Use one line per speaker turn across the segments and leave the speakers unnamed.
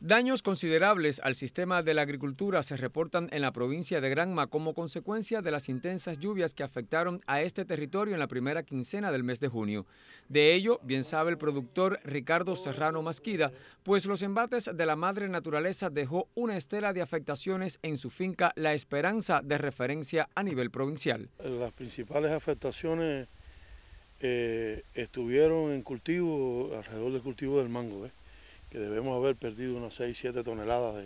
Daños considerables al sistema de la agricultura se reportan en la provincia de Granma como consecuencia de las intensas lluvias que afectaron a este territorio en la primera quincena del mes de junio. De ello, bien sabe el productor Ricardo Serrano Masquida, pues los embates de la madre naturaleza dejó una estela de afectaciones en su finca La Esperanza de referencia a nivel provincial. Las
principales afectaciones eh, estuvieron en cultivo, alrededor del cultivo del mango. ¿eh? que debemos haber perdido unas 6, 7 toneladas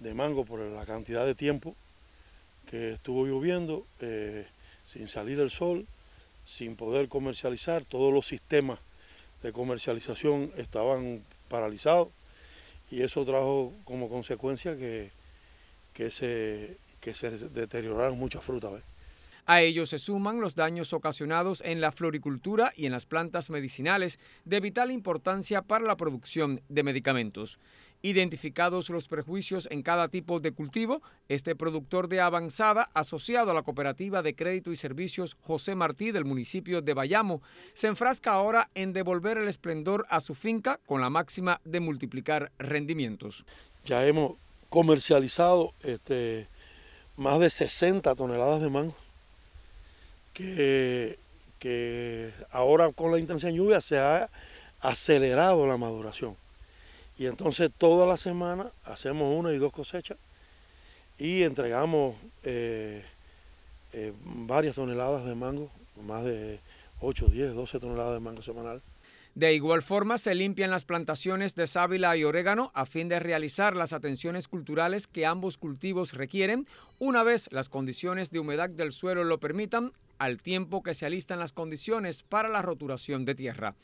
de, mango por la cantidad de tiempo que estuvo lloviendo, eh, sin salir el sol, sin poder comercializar, todos los sistemas de comercialización estaban paralizados y eso trajo como consecuencia que, que, se, que se deterioraron muchas frutas.
A ellos se suman los daños ocasionados en la floricultura y en las plantas medicinales de vital importancia para la producción de medicamentos. Identificados los perjuicios en cada tipo de cultivo, este productor de avanzada, asociado a la Cooperativa de Crédito y Servicios José Martí del municipio de Bayamo, se enfrasca ahora en devolver el esplendor a su finca con la máxima de multiplicar rendimientos.
Ya hemos comercializado este, más de 60 toneladas de mango que, que ahora con la intensa lluvia se ha acelerado la maduración. Y entonces toda la semana hacemos una y dos cosechas y entregamos eh, eh, varias toneladas de mango, más de 8,
10, 12 toneladas de mango semanal. De igual forma, se limpian las plantaciones de sábila y orégano a fin de realizar las atenciones culturales que ambos cultivos requieren una vez las condiciones de humedad del suelo lo permitan al tiempo que se alistan las condiciones para la roturación de tierra.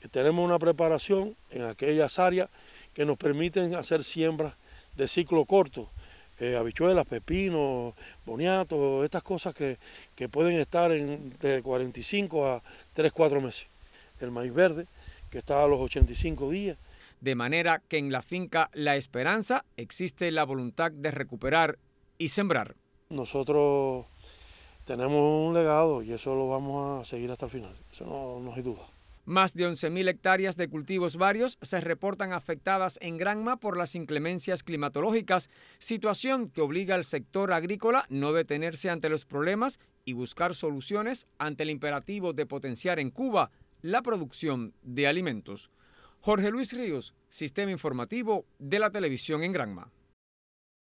Eh, tenemos una preparación en aquellas áreas que nos permiten hacer siembras de ciclo corto, eh, habichuelas, pepinos, boniato... estas cosas que, que pueden estar en, de 45 a 3,
4 meses. El maíz verde, que está a los 85 días. De manera que en la finca La Esperanza existe la voluntad de recuperar y sembrar.
Nosotros tenemos un legado y eso lo vamos a seguir hasta el final,
eso no, hay duda. Más de 11.000 hectáreas de cultivos varios se reportan afectadas en Granma por las inclemencias climatológicas, situación que obliga al sector agrícola no detenerse ante los problemas y buscar soluciones ante el imperativo de potenciar en Cuba la producción de alimentos. Jorge Luis Ríos, Sistema Informativo de la Televisión en Granma.